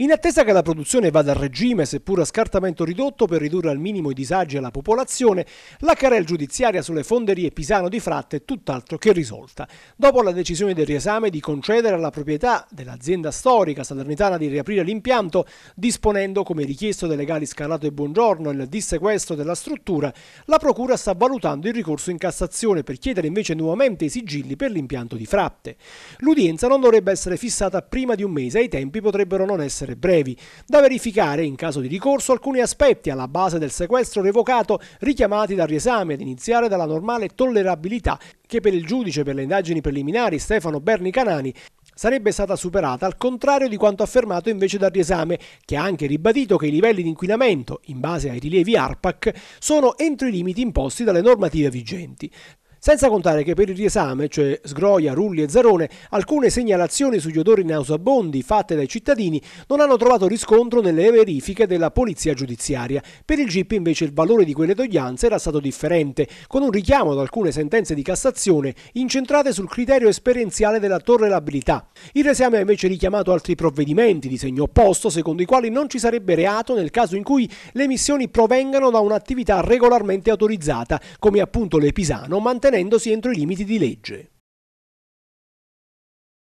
In attesa che la produzione vada a regime, seppur a scartamento ridotto per ridurre al minimo i disagi alla popolazione, la querel giudiziaria sulle fonderie Pisano di Fratte è tutt'altro che risolta. Dopo la decisione del riesame di concedere alla proprietà dell'azienda storica salernitana di riaprire l'impianto, disponendo come richiesto dai legali Scalato e Buongiorno il dissequestro della struttura, la Procura sta valutando il ricorso in Cassazione per chiedere invece nuovamente i sigilli per l'impianto di Fratte. L'udienza non dovrebbe essere fissata prima di un mese e i tempi potrebbero non essere lettere brevi. Da verificare, in caso di ricorso, alcuni aspetti alla base del sequestro revocato richiamati dal riesame, ad iniziare dalla normale tollerabilità che per il giudice per le indagini preliminari Stefano Berni Canani sarebbe stata superata, al contrario di quanto affermato invece dal riesame, che ha anche ribadito che i livelli di inquinamento, in base ai rilievi ARPAC, sono entro i limiti imposti dalle normative vigenti. Senza contare che per il riesame, cioè Sgroia, Rulli e Zarone, alcune segnalazioni sugli odori nauseabondi fatte dai cittadini non hanno trovato riscontro nelle verifiche della polizia giudiziaria. Per il GIP invece il valore di quelle toglianze era stato differente, con un richiamo ad alcune sentenze di Cassazione incentrate sul criterio esperienziale della torrelabilità. Il riesame ha invece richiamato altri provvedimenti di segno opposto, secondo i quali non ci sarebbe reato nel caso in cui le emissioni provengano da un'attività regolarmente autorizzata, come appunto l'Episano, mantenendo mantenendosi entro i limiti di legge.